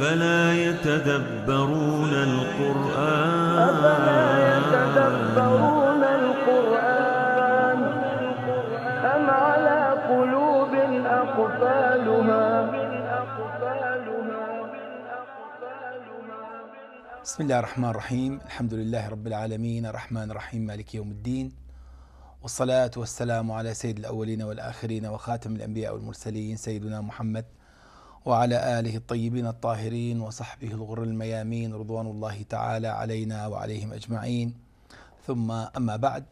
أفلا يتدبرون القرآن أفلا يتدبرون القرآن أم على قلوب أقفالها بسم الله الرحمن الرحيم الحمد لله رب العالمين الرحمن الرحيم مالك يوم الدين والصلاة والسلام على سيد الأولين والآخرين وخاتم الأنبياء والمرسلين سيدنا محمد وعلى آله الطيبين الطاهرين وصحبه الغر الميامين رضوان الله تعالى علينا وعليهم أجمعين ثم أما بعد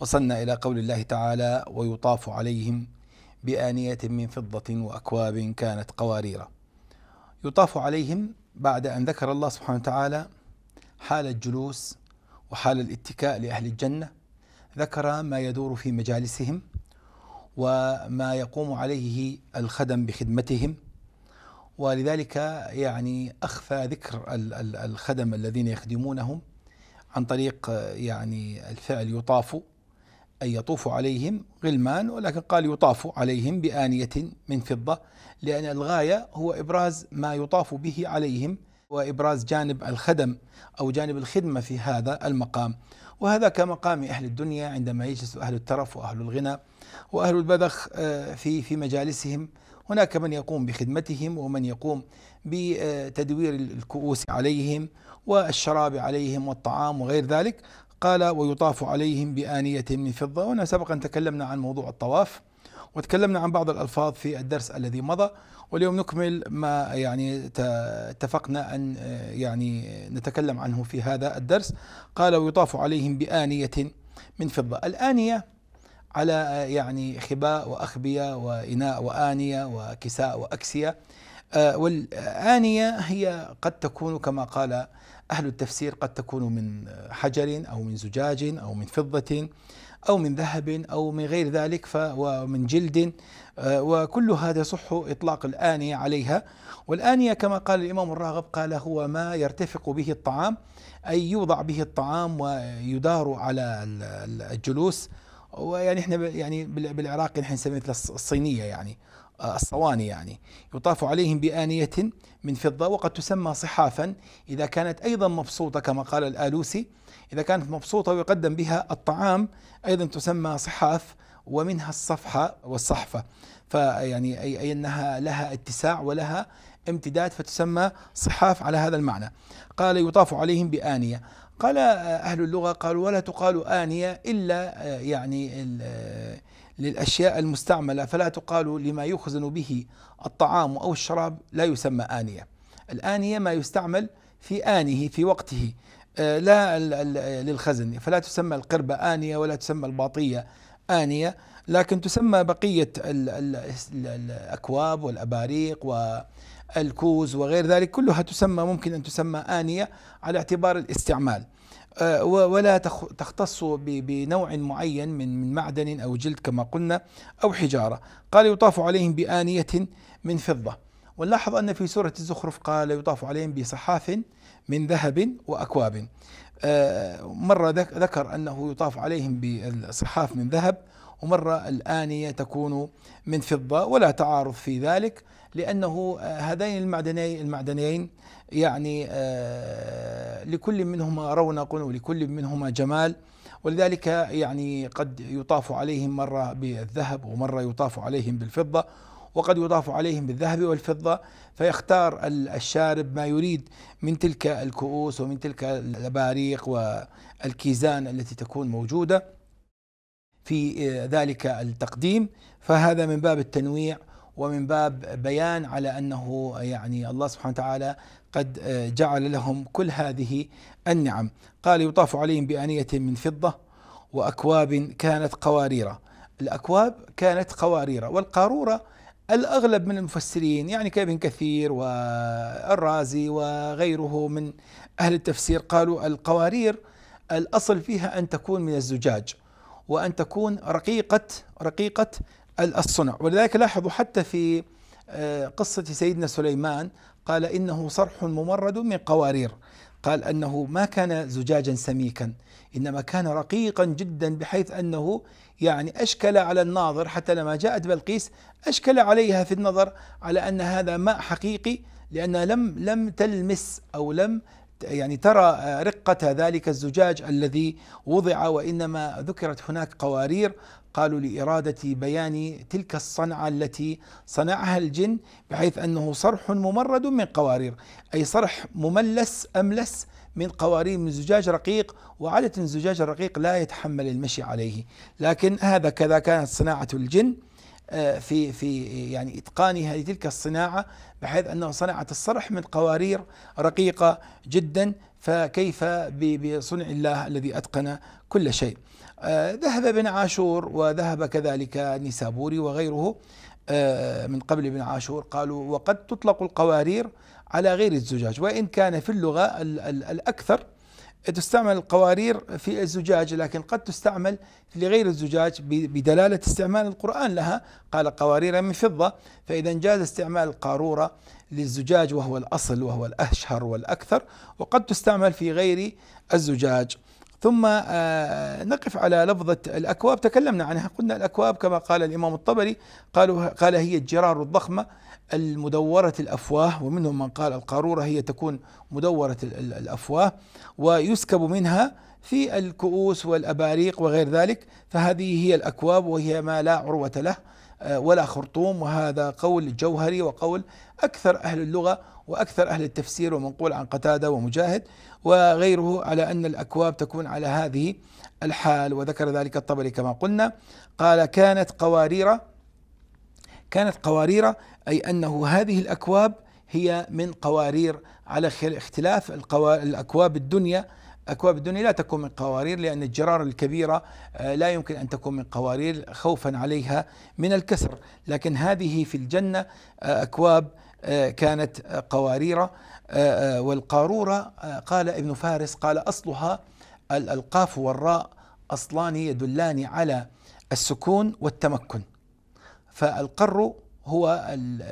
وصلنا إلى قول الله تعالى ويطاف عليهم بآنية من فضة وأكواب كانت قوارير يطاف عليهم بعد أن ذكر الله سبحانه وتعالى حال الجلوس وحال الاتكاء لأهل الجنة ذكر ما يدور في مجالسهم وما يقوم عليه الخدم بخدمتهم ولذلك يعني أخفى ذكر الخدم الذين يخدمونهم عن طريق يعني الفعل يطاف أي يطوف عليهم غلمان ولكن قال يطاف عليهم بآنية من فضة لأن الغاية هو إبراز ما يطاف به عليهم وإبراز جانب الخدم أو جانب الخدمة في هذا المقام وهذا كمقام أهل الدنيا عندما يجلس أهل الترف وأهل الغنى وأهل البذخ آه، في في مجالسهم هناك من يقوم بخدمتهم ومن يقوم بتدوير الكؤوس عليهم والشراب عليهم والطعام وغير ذلك قال ويطاف عليهم بآنية من فضة وأنا سبقا تكلمنا عن موضوع الطواف وتكلمنا عن بعض الألفاظ في الدرس الذي مضى واليوم نكمل ما يعني اتفقنا أن يعني نتكلم عنه في هذا الدرس قال ويطاف عليهم بآنية من فضة الآنية على آه، يعني خباء وأخبية وإناء وآنية وكساء وأكسية آه، والآنية هي قد تكون كما قال أهل التفسير قد تكون من حجر أو من زجاج أو من فضة أو من ذهب أو من غير ذلك ومن جلد آه، وكل هذا يصح إطلاق الآنية عليها والآنية كما قال الإمام الراغب قال هو ما يرتفق به الطعام أي يوضع به الطعام ويدار على الجلوس ويعني احنا يعني بالعراق نحن نسميه مثل الصينيه يعني آه، الصواني يعني يطاف عليهم بآنية من فضة وقد تسمى صحافا إذا كانت أيضا مبسوطة كما قال الآلوسي إذا كانت مبسوطة ويقدم بها الطعام أيضا تسمى صحاف ومنها الصفحة والصحفة فيعني أي, أي أنها لها اتساع ولها امتداد فتسمى صحاف على هذا المعنى قال يطاف عليهم بآنية قال آه، أهل اللغة قالوا ولا تقال آنية إلا آه، يعني آه، للأشياء المستعملة فلا تقال لما يخزن به الطعام أو الشراب لا يسمى آنية الآنية ما يستعمل في آنه في وقته لا للخزن فلا تسمى القربة آنية ولا تسمى الباطية آنية لكن تسمى بقية الأكواب والأباريق والكوز وغير ذلك كلها تسمى ممكن أن تسمى آنية على اعتبار الاستعمال آه، ولا تختص بنوع معين من معدن أو جلد كما قلنا أو حجارة قال يطاف عليهم بآنية من فضة ونلاحظ أن في سورة الزخرف قال يطاف عليهم بصحاف من ذهب وأكواب مرة ذكر أنه يطاف عليهم بالصحاف من ذهب ومرة الآنية تكون من فضة ولا تعارض في ذلك لأنه آه، هذين المعدني المعدنيين يعني آه، لكل منهما رونق ولكل منهما جمال ولذلك يعني قد يطاف عليهم مرة بالذهب ومرة يطاف عليهم بالفضة وقد يضاف عليهم بالذهب والفضة فيختار الشارب ما يريد من تلك الكؤوس ومن تلك الأباريق والكيزان التي تكون موجودة في آه، ذلك التقديم فهذا من باب التنويع ومن باب بيان على انه يعني الله سبحانه وتعالى قد آه، جعل لهم كل هذه النعم قال يطاف عليهم بانيه من فضه واكواب كانت قواريرا الاكواب كانت قواريرا والقاروره الأغلب من المفسرين يعني كابن كثير والرازي وغيره من أهل التفسير قالوا القوارير الأصل فيها أن تكون من الزجاج وأن تكون رقيقة رقيقة الصنع ولذلك لاحظوا حتى في آه، قصة سيدنا سليمان قال إنه صرح ممرد من قوارير قال أنه ما كان زجاجا سميكا إنما كان رقيقا جدا بحيث أنه يعني أشكل على الناظر حتى لما جاءت بلقيس أشكل عليها في النظر على أن هذا ماء حقيقي لأنها لم لم تلمس أو لم يعني ترى رقة ذلك الزجاج الذي وضع وإنما ذكرت هناك قوارير قالوا لإرادة بيان تلك الصنعة التي صنعها الجن بحيث أنه صرح ممرد من قوارير أي صرح مملس أملس من قوارير من زجاج رقيق وعادة الزجاج الرقيق لا يتحمل المشي عليه لكن هذا كذا كانت صناعة الجن آه، في في يعني اتقانها لتلك الصناعه بحيث انه صنعت الصرح من قوارير رقيقه جدا فكيف بصنع الله الذي اتقن كل شيء. آه، ذهب ابن عاشور وذهب كذلك نيسابوري وغيره آه، من قبل ابن عاشور قالوا وقد تطلق القوارير على غير الزجاج وإن كان في اللغة الأكثر تستعمل القوارير في الزجاج لكن قد تستعمل لغير الزجاج بدلالة استعمال القرآن لها قال قوارير من فضة فإذا جاز استعمال القارورة للزجاج وهو الأصل وهو الأشهر والأكثر وقد تستعمل في غير الزجاج ثم آه، نقف على لفظة الأكواب تكلمنا عنها قلنا الأكواب كما قال الإمام الطبري قالوا قال هي الجرار الضخمة المدورة الأفواه ومنهم من قال القارورة هي تكون مدورة الأفواه ويسكب منها في الكؤوس والأباريق وغير ذلك فهذه هي الأكواب وهي ما لا عروة له آه، ولا خرطوم وهذا قول جوهري وقول أكثر أهل اللغة وأكثر أهل التفسير ومنقول عن قتادة ومجاهد وغيره على أن الأكواب تكون على هذه الحال وذكر ذلك الطبري كما قلنا قال كانت قوارير كانت قوارير أي أنه هذه الأكواب هي من قوارير على اختلاف الأكواب الدنيا أكواب الدنيا لا تكون من قوارير لأن الجرار الكبيرة آه، لا يمكن أن تكون من قوارير خوفا عليها من الكسر لكن هذه في الجنة آه، أكواب كانت قوارير آه، آه، والقارورة آه، قال ابن فارس قال أصلها القاف والراء أصلان يدلان على السكون والتمكن فالقر هو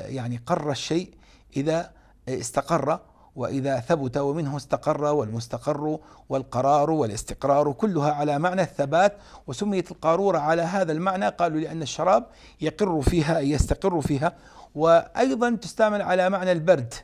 يعني قر الشيء إذا استقر وإذا ثبت ومنه استقر والمستقر والقرار والاستقرار كلها على معنى الثبات وسميت القارورة على هذا المعنى قالوا لأن الشراب يقر فيها يستقر فيها وأيضا تستعمل على معنى البرد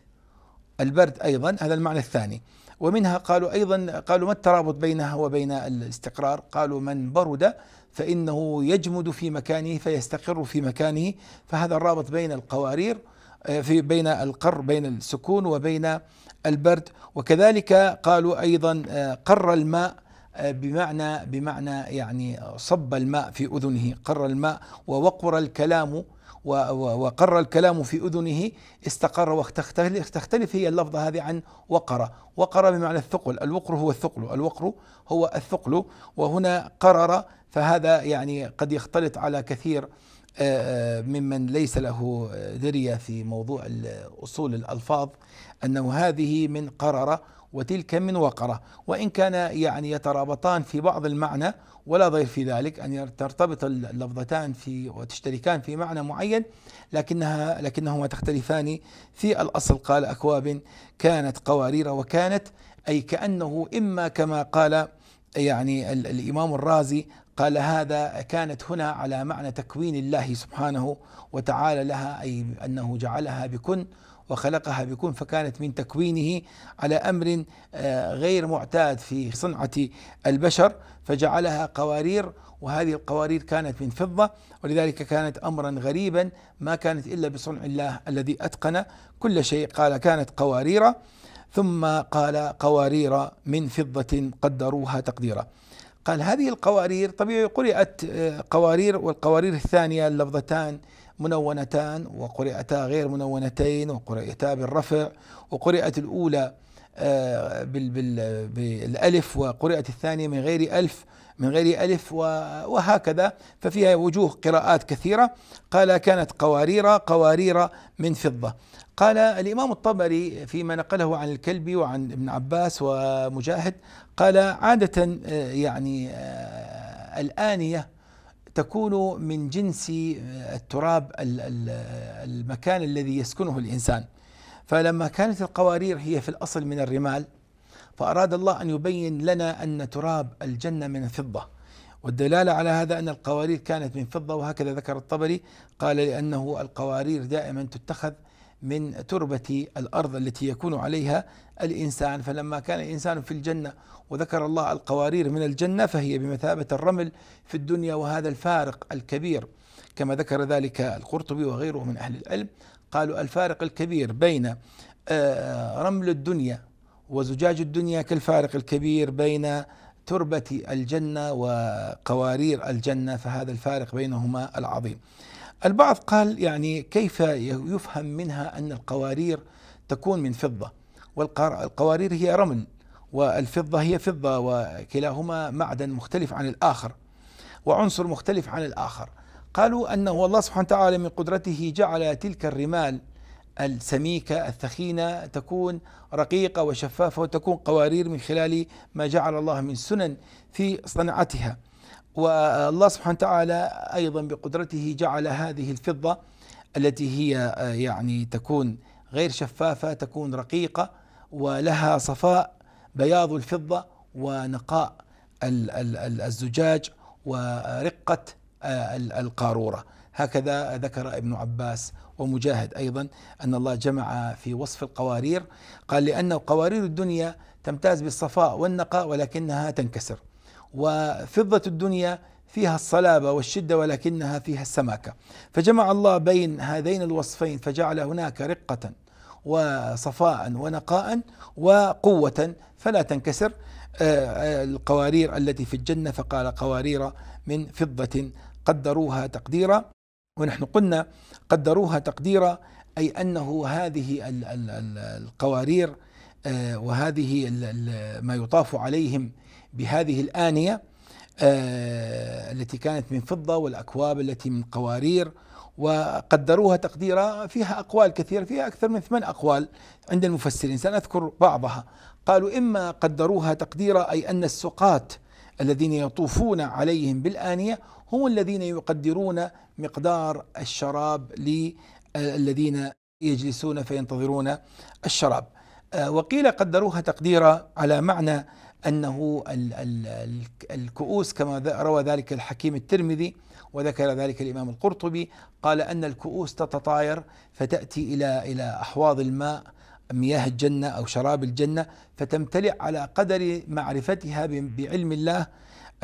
البرد أيضا هذا المعنى الثاني ومنها قالوا أيضا قالوا ما الترابط بينها وبين الاستقرار قالوا من برد فإنه يجمد في مكانه فيستقر في مكانه فهذا الرابط بين القوارير آه، في بين القر بين السكون وبين البرد وكذلك قالوا أيضا آه، قر الماء آه، بمعنى بمعنى يعني صب الماء في اذنه قر الماء ووقر الكلام وقر الكلام في اذنه استقر وتختلف هي اللفظه هذه عن وقر، وقر بمعنى الثقل، الوقر هو الثقل، الوقر هو الثقل وهنا قرر فهذا يعني قد يختلط على كثير آه، آه، ممن ليس له درية في موضوع أصول الألفاظ أنه هذه من قرر وتلك من وقرة وإن كان يعني يترابطان في بعض المعنى ولا ضير في ذلك أن ترتبط اللفظتان في وتشتركان في معنى معين لكنها لكنهما تختلفان في الأصل قال أكواب كانت قوارير وكانت أي كأنه إما كما قال يعني الإمام الرازي قال هذا كانت هنا على معنى تكوين الله سبحانه وتعالى لها أي أنه جعلها بكن وخلقها بكون فكانت من تكوينه على امر آه، غير معتاد في صنعه البشر فجعلها قوارير وهذه القوارير كانت من فضه ولذلك كانت امرا غريبا ما كانت الا بصنع الله الذي اتقن كل شيء قال كانت قوارير ثم قال قوارير من فضه قدروها تقديرا قال هذه القوارير طبيعي قرئت آه، قوارير والقوارير الثانيه اللفظتان منونتان وقرئتا غير منونتين وقرئتا بالرفع وقرئت الأولى آه، بالألف وقرئت الثانية من غير ألف من غير ألف وهكذا ففيها وجوه قراءات كثيرة قال كانت قوارير قوارير من فضة قال الإمام الطبري فيما نقله عن الكلبي وعن ابن عباس ومجاهد قال عادة آه، يعني آه، الآنية تكون من جنس آه، التراب المكان الذي يسكنه الانسان فلما كانت القوارير هي في الاصل من الرمال فاراد الله ان يبين لنا ان تراب الجنه من الفضه والدلاله على هذا ان القوارير كانت من فضه وهكذا ذكر الطبري قال لانه القوارير دائما تتخذ من تربة الأرض التي يكون عليها الإنسان فلما كان الإنسان في الجنة وذكر الله القوارير من الجنة فهي بمثابة الرمل في الدنيا وهذا الفارق الكبير كما ذكر ذلك القرطبي وغيره من أهل العلم قالوا الفارق الكبير بين آه، رمل الدنيا وزجاج الدنيا كالفارق الكبير بين تربة الجنة وقوارير الجنة فهذا الفارق بينهما العظيم البعض قال يعني كيف يفهم منها أن القوارير تكون من فضة والقوارير هي رمل والفضة هي فضة وكلاهما معدن مختلف عن الآخر وعنصر مختلف عن الآخر قالوا أنه الله سبحانه وتعالى من قدرته جعل تلك الرمال السميكة الثخينة تكون رقيقة وشفافة وتكون قوارير من خلال ما جعل الله من سنن في صنعتها والله سبحانه وتعالى أيضا بقدرته جعل هذه الفضة التي هي آه، يعني تكون غير شفافة تكون رقيقة ولها صفاء بياض الفضة ونقاء الزجاج ورقة آه، القارورة هكذا ذكر ابن عباس ومجاهد أيضا أن الله جمع في وصف القوارير قال لأن قوارير الدنيا تمتاز بالصفاء والنقاء ولكنها تنكسر وفضة الدنيا فيها الصلابة والشدة ولكنها فيها السماكة فجمع الله بين هذين الوصفين فجعل هناك رقة وصفاء ونقاء وقوة فلا تنكسر آه، آه، القوارير التي في الجنة فقال قوارير من فضة قدروها تقديرا ونحن قلنا قدروها تقديرا أي أنه هذه القوارير آه، وهذه ما يطاف عليهم بهذه الآنية آه، التي كانت من فضة والأكواب التي من قوارير وقدروها تقديرا فيها أقوال كثيرة فيها أكثر من ثمان أقوال عند المفسرين سنذكر بعضها قالوا إما قدروها تقديرا أي أن السقاة الذين يطوفون عليهم بالآنية هم الذين يقدرون مقدار الشراب للذين يجلسون فينتظرون الشراب آه، وقيل قدروها تقديرا على معنى أنه الكؤوس كما روى ذلك الحكيم الترمذي وذكر ذلك الإمام القرطبي قال أن الكؤوس تتطاير فتأتي إلى إلى أحواض الماء مياه الجنة أو شراب الجنة فتمتلئ على قدر معرفتها بعلم الله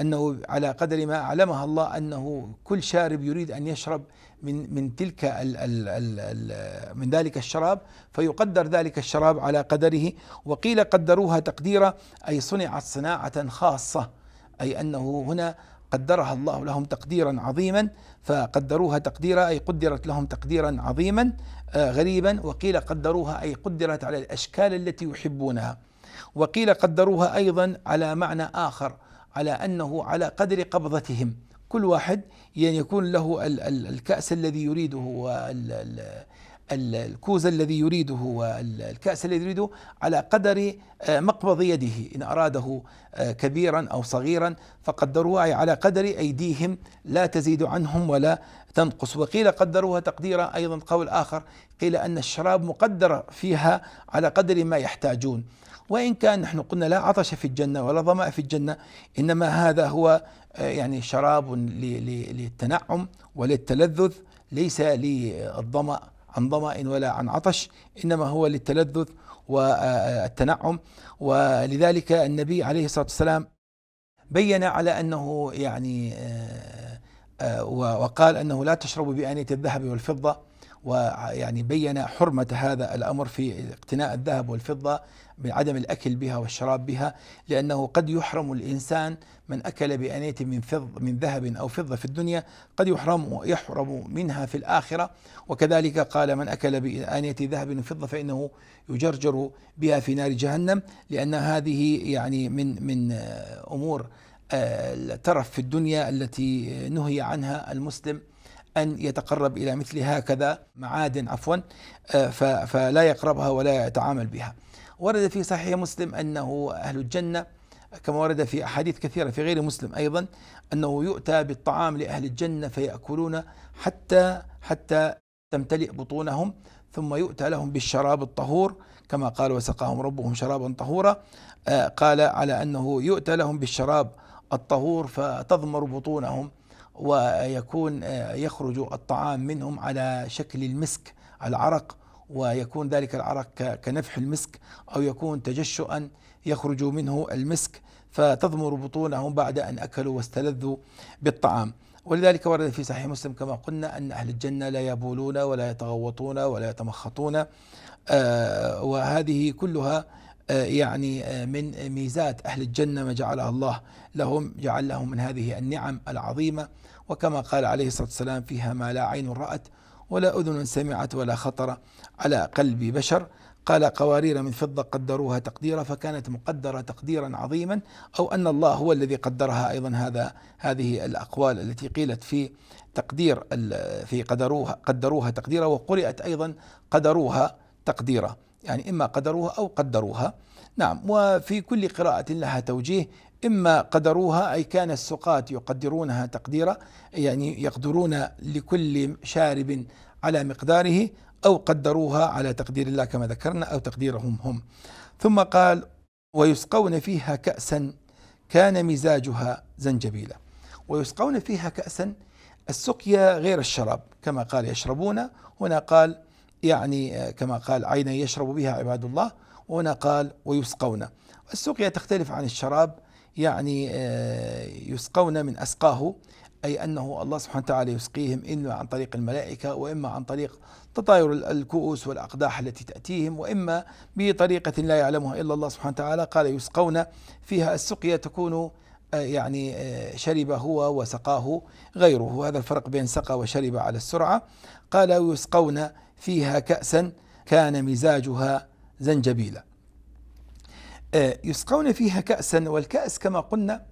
أنه على قدر ما أعلمها الله أنه كل شارب يريد أن يشرب من من تلك الـ الـ الـ الـ من ذلك الشراب فيقدر ذلك الشراب على قدره وقيل قدروها تقديرا أي صنعت صناعة خاصة أي أنه هنا قدرها الله لهم تقديرا عظيما فقدروها تقديرا أي قدرت لهم تقديرا عظيما آه، غريبا وقيل قدروها أي قدرت على الأشكال التي يحبونها وقيل قدروها أيضا على معنى آخر على أنه على قدر قبضتهم كل واحد يعني يكون له الكأس الذي يريده الكوز الذي يريده والكأس الذي يريده على قدر آه، مقبض يده إن أراده آه، كبيرا أو صغيرا فقدروها على قدر أيديهم لا تزيد عنهم ولا تنقص وقيل قدروها تقديرا أيضا قول آخر قيل أن الشراب مقدر فيها على قدر ما يحتاجون وإن كان نحن قلنا لا عطش في الجنة ولا ظمأ في الجنة إنما هذا هو آه، يعني شراب للتنعم وللتلذذ ليس للظمأ عن ظمأ ولا عن عطش إنما هو للتلذذ والتنعم ولذلك النبي عليه الصلاة والسلام بين على أنه يعني آه، آه، وقال أنه لا تشرب بآنية الذهب والفضة ويعني بين حرمة هذا الأمر في اقتناء الذهب والفضة من عدم الأكل بها والشراب بها لأنه قد يحرم الإنسان من أكل بأنية من فض من ذهب أو فضة في الدنيا قد يحرم يحرم منها في الآخرة وكذلك قال من أكل بأنية ذهب وفضة فإنه يجرجر بها في نار جهنم لأن هذه يعني من من أمور آه، الترف في الدنيا التي نهي عنها المسلم أن يتقرب إلى مثل هكذا معادن عفوا آه، فلا يقربها ولا يتعامل بها ورد في صحيح مسلم أنه أهل الجنة كما ورد في أحاديث كثيرة في غير مسلم أيضا أنه يؤتى بالطعام لأهل الجنة فيأكلون حتى حتى تمتلئ بطونهم ثم يؤتى لهم بالشراب الطهور كما قال وسقاهم ربهم شرابا طهورا آه، قال على أنه يؤتى لهم بالشراب الطهور فتضمر بطونهم ويكون آه، يخرج الطعام منهم على شكل المسك العرق ويكون ذلك العرق كنفح المسك أو يكون تجشؤا يخرج منه المسك فتضمر بطونهم بعد أن أكلوا واستلذوا بالطعام ولذلك ورد في صحيح مسلم كما قلنا أن أهل الجنة لا يبولون ولا يتغوطون ولا يتمخطون آه، وهذه كلها آه، يعني من ميزات أهل الجنة ما جعلها الله لهم جعل لهم من هذه النعم العظيمة وكما قال عليه الصلاة والسلام فيها ما لا عين رأت ولا أذن سمعت ولا خطر على قلب بشر قال قوارير من فضة قدروها تقديرا فكانت مقدرة تقديرا عظيما أو أن الله هو الذي قدرها أيضا هذا هذه الأقوال التي قيلت في تقدير في قدروها قدروها تقديرا وقرأت أيضا قدروها تقديرا يعني إما قدروها أو قدروها نعم وفي كل قراءة لها توجيه إما قدروها أي كان السقاة يقدرونها تقديرا يعني يقدرون لكل شارب على مقداره أو قدروها على تقدير الله كما ذكرنا أو تقديرهم هم ثم قال ويسقون فيها كأسا كان مزاجها زنجبيلا ويسقون فيها كأسا السقيا غير الشراب كما قال يشربون هنا قال يعني كما قال عينا يشرب بها عباد الله وهنا قال ويسقون السقيا تختلف عن الشراب يعني آه، يسقون من أسقاه أي أنه الله سبحانه وتعالى يسقيهم إما عن طريق الملائكة وإما عن طريق تطاير الكؤوس والأقداح التي تأتيهم وإما بطريقة لا يعلمها إلا الله سبحانه وتعالى قال يسقون فيها السقية تكون آه، يعني آه، شرب هو وسقاه غيره هذا الفرق بين سقى وشرب على السرعة قال يسقون فيها كأسا كان مزاجها زنجبيلا آه، يسقون فيها كأسا والكأس كما قلنا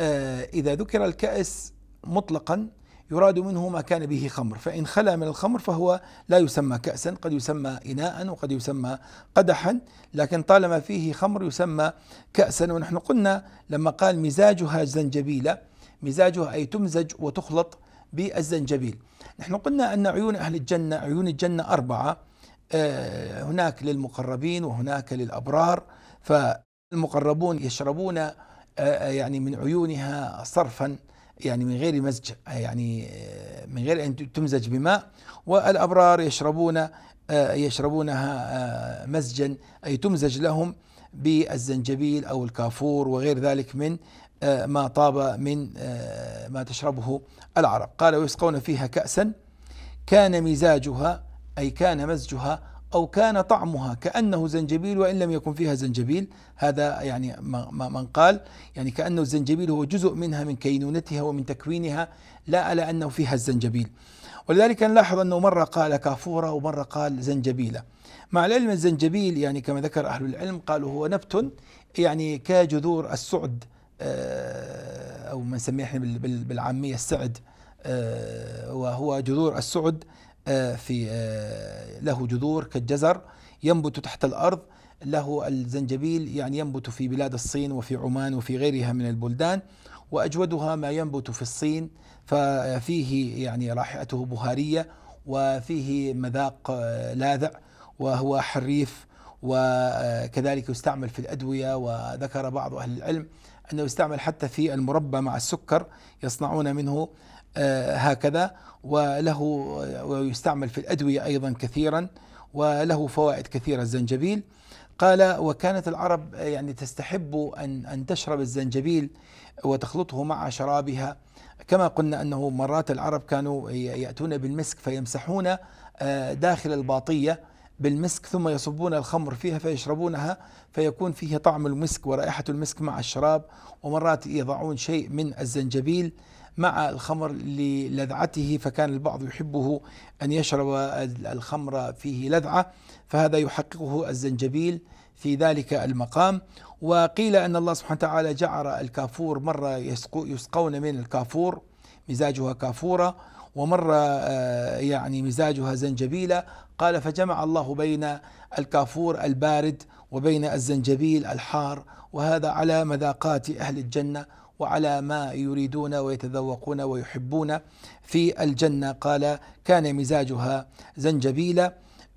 آه، إذا ذكر الكأس مطلقا يراد منه ما كان به خمر فإن خلا من الخمر فهو لا يسمى كأسا قد يسمى إناء وقد يسمى قدحا لكن طالما فيه خمر يسمى كأسا ونحن قلنا لما قال مزاجها زنجبيلة مزاجها أي تمزج وتخلط بالزنجبيل نحن قلنا أن عيون أهل الجنة عيون الجنة أربعة آه، هناك للمقربين وهناك للأبرار فالمقربون يشربون آه، آه، يعني من عيونها صرفا يعني من غير مزج آه، يعني من غير ان تمزج بماء والابرار يشربون يشربونها مزجا اي تمزج لهم بالزنجبيل او الكافور وغير ذلك من ما طاب من ما تشربه العرب قال ويسقون فيها كأسا كان مزاجها أي كان مزجها أو كان طعمها كأنه زنجبيل وإن لم يكن فيها زنجبيل هذا يعني من قال يعني كأنه الزنجبيل هو جزء منها من كينونتها ومن تكوينها لا على أنه فيها الزنجبيل ولذلك نلاحظ أنه مرة قال كافورة ومرة قال زنجبيلة مع العلم الزنجبيل يعني كما ذكر أهل العلم قالوا هو نبت يعني كجذور السعد آه، أو ما نسميه بالعامية السعد آه، وهو جذور السعد آه، في آه، له جذور كالجزر ينبت تحت الارض له الزنجبيل يعني ينبت في بلاد الصين وفي عمان وفي غيرها من البلدان واجودها ما ينبت في الصين ففيه يعني رائحته بهاريه وفيه مذاق آه، لاذع وهو حريف وكذلك يستعمل في الادويه وذكر بعض اهل العلم انه يستعمل حتى في المربى مع السكر يصنعون منه هكذا وله ويستعمل في الأدوية أيضا كثيرا وله فوائد كثيرة الزنجبيل قال وكانت العرب يعني تستحب أن أن تشرب الزنجبيل وتخلطه مع شرابها كما قلنا أنه مرات العرب كانوا يأتون بالمسك فيمسحون آه، داخل الباطية بالمسك ثم يصبون الخمر فيها فيشربونها فيكون فيه طعم المسك ورائحة المسك مع الشراب ومرات يضعون شيء من الزنجبيل مع الخمر للذعته فكان البعض يحبه أن يشرب الخمر فيه لذعة فهذا يحققه الزنجبيل في ذلك المقام وقيل أن الله سبحانه وتعالى جعل الكافور مرة يسقون من الكافور مزاجها كافورة ومرة آه، يعني مزاجها زنجبيلة قال فجمع الله بين الكافور البارد وبين الزنجبيل الحار وهذا على مذاقات أهل الجنة وعلى ما يريدون ويتذوقون ويحبون في الجنة قال كان مزاجها زنجبيلا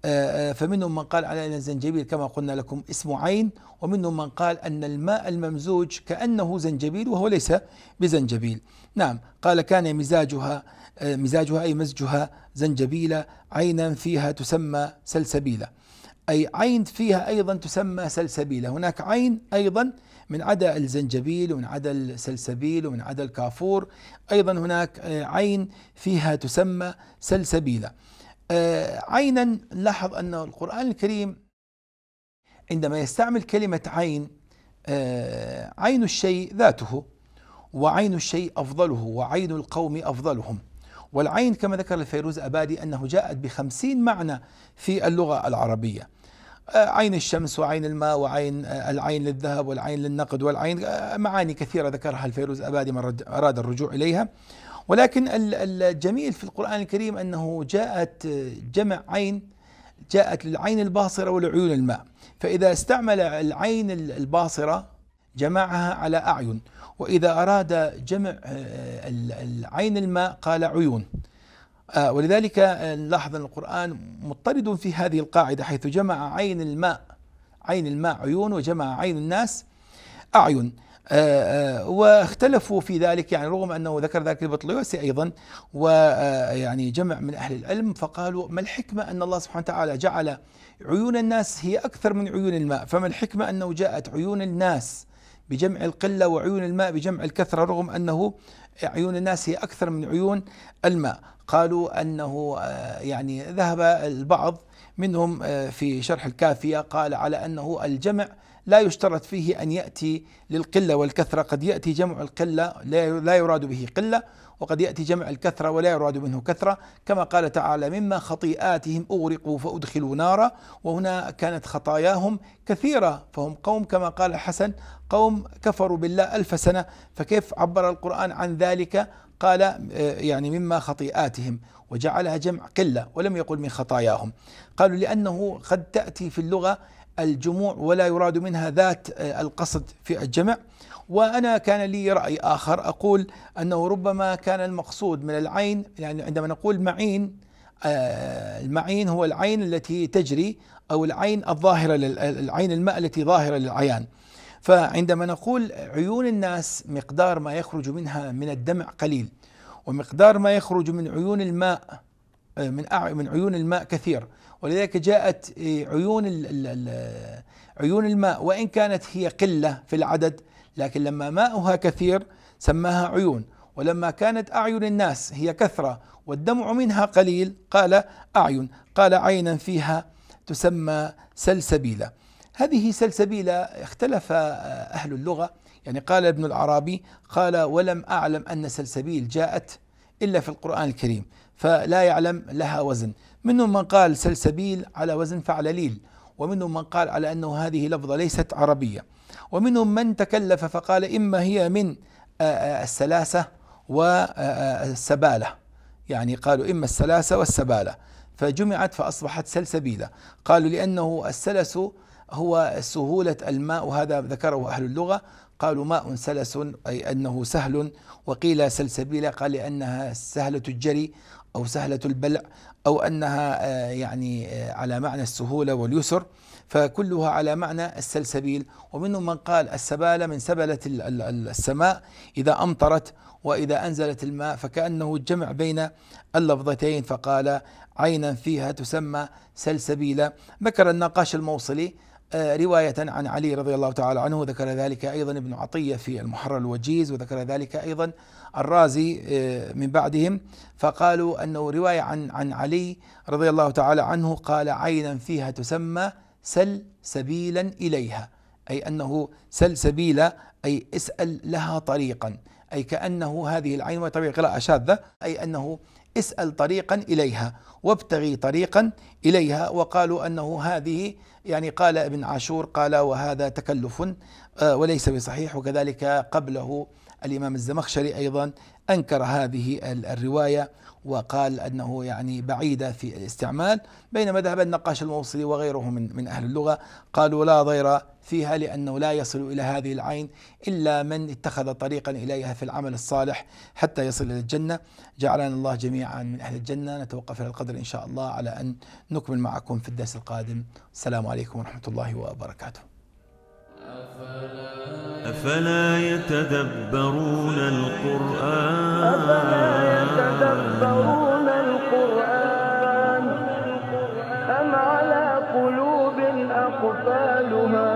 آه، آه، فمنهم من قال على أن الزنجبيل كما قلنا لكم اسم عين ومنهم من قال أن الماء الممزوج كأنه زنجبيل وهو ليس بزنجبيل نعم قال كان مزاجها آه، مزاجها أي مزجها زنجبيلا عينا فيها تسمى سلسبيلة أي عين فيها أيضا تسمى سلسبيلة هناك عين أيضا من عدا الزنجبيل ومن عدا السلسبيل ومن عدا الكافور أيضا هناك آه، عين فيها تسمى سلسبيلة آه، عينا لاحظ أن القرآن الكريم عندما يستعمل كلمة عين آه، عين الشيء ذاته وعين الشيء أفضله وعين القوم أفضلهم والعين كما ذكر الفيروز أبادي أنه جاءت بخمسين معنى في اللغة العربية آه، عين الشمس وعين الماء وعين آه، العين للذهب والعين للنقد والعين آه، معاني كثيرة ذكرها الفيروز أبادي من أراد الرجوع إليها ولكن الجميل في القرآن الكريم أنه جاءت جمع عين جاءت للعين الباصرة ولعيون الماء فإذا استعمل العين الباصرة جمعها على أعين وإذا أراد جمع آه، العين الماء قال عيون آه، ولذلك آه، لاحظ القرآن مضطرد في هذه القاعدة حيث جمع عين الماء عين الماء عيون وجمع عين الناس أعين واختلفوا في ذلك يعني رغم انه ذكر ذلك البطليوسي ايضا ويعني جمع من اهل العلم فقالوا ما الحكمه ان الله سبحانه وتعالى جعل عيون الناس هي اكثر من عيون الماء فما الحكمه انه جاءت عيون الناس بجمع القلة وعيون الماء بجمع الكثرة رغم أنه عيون الناس هي أكثر من عيون الماء قالوا أنه آه، يعني ذهب البعض منهم آه، في شرح الكافية قال على أنه الجمع لا يشترط فيه أن يأتي للقلة والكثرة قد يأتي جمع القلة لا يراد به قلة وقد يأتي جمع الكثرة ولا يراد منه كثرة كما قال تعالى مما خطيئاتهم أغرقوا فأدخلوا نارا وهنا كانت خطاياهم كثيرة فهم قوم كما قال حسن قوم كفروا بالله ألف سنة فكيف عبر القرآن عن ذلك قال آه، يعني مما خطيئاتهم وجعلها جمع قلة ولم يقل من خطاياهم قالوا لأنه قد تأتي في اللغة الجموع ولا يراد منها ذات آه، القصد في الجمع وأنا كان لي رأي آخر أقول أنه ربما كان المقصود من العين يعني عندما نقول معين آه، المعين هو العين التي تجري أو العين الظاهرة العين الماء التي ظاهرة للعيان فعندما نقول عيون الناس مقدار ما يخرج منها من الدمع قليل ومقدار ما يخرج من عيون الماء آه، من من عيون الماء كثير ولذلك جاءت آه، عيون عيون الماء وان كانت هي قله في العدد لكن لما ماؤها كثير سماها عيون ولما كانت اعين الناس هي كثره والدمع منها قليل قال اعين قال عينا فيها تسمى سلسبيله هذه سلسبيلة اختلف آه، أهل اللغة يعني قال ابن العربي قال ولم أعلم أن سلسبيل جاءت إلا في القرآن الكريم فلا يعلم لها وزن منهم من قال سلسبيل على وزن فعلليل ومنهم من قال على أنه هذه لفظة ليست عربية ومنهم من تكلف فقال إما هي من آه، آه، السلاسة والسبالة يعني قالوا إما السلاسة والسبالة فجمعت فأصبحت سلسبيلة قالوا لأنه السلس هو سهولة الماء وهذا ذكره أهل اللغة قالوا ماء سلس أي أنه سهل وقيل سلسبيلة قال لأنها سهلة الجري أو سهلة البلع أو أنها آه، يعني آه، على معنى السهولة واليسر فكلها على معنى السلسبيل ومنهم من قال السبالة من سبلة السماء إذا أمطرت وإذا أنزلت الماء فكأنه جمع بين اللفظتين فقال عينا فيها تسمى سلسبيلة ذكر النقاش الموصلي آه، رواية عن علي رضي الله تعالى عنه ذكر ذلك أيضا ابن عطية في المحرر الوجيز وذكر ذلك أيضا الرازي آه، من بعدهم فقالوا أنه رواية عن عن علي رضي الله تعالى عنه قال عينا فيها تسمى سل سبيلا إليها أي أنه سل سبيلا أي اسأل لها طريقا أي كأنه هذه العين وطبيعي قراءة شاذة أي أنه اسأل طريقا إليها وابتغي طريقا إليها وقالوا أنه هذه يعني قال ابن عاشور قال وهذا تكلف آه، وليس بصحيح وكذلك قبله الإمام الزمخشري أيضا أنكر هذه الرواية وقال أنه يعني بعيدة في الاستعمال بينما ذهب النقاش الموصلي وغيره من, من أهل اللغة قالوا لا ضير فيها لأنه لا يصل إلى هذه العين إلا من اتخذ طريقا إليها في العمل الصالح حتى يصل إلى الجنة جعلنا الله جميعا من أهل الجنة نتوقف على القدر إن شاء الله على أن نكمل معكم في الدرس القادم السلام عليكم ورحمة الله وبركاته أفلا يتدبرون القرآن أم على قلوب أقفالها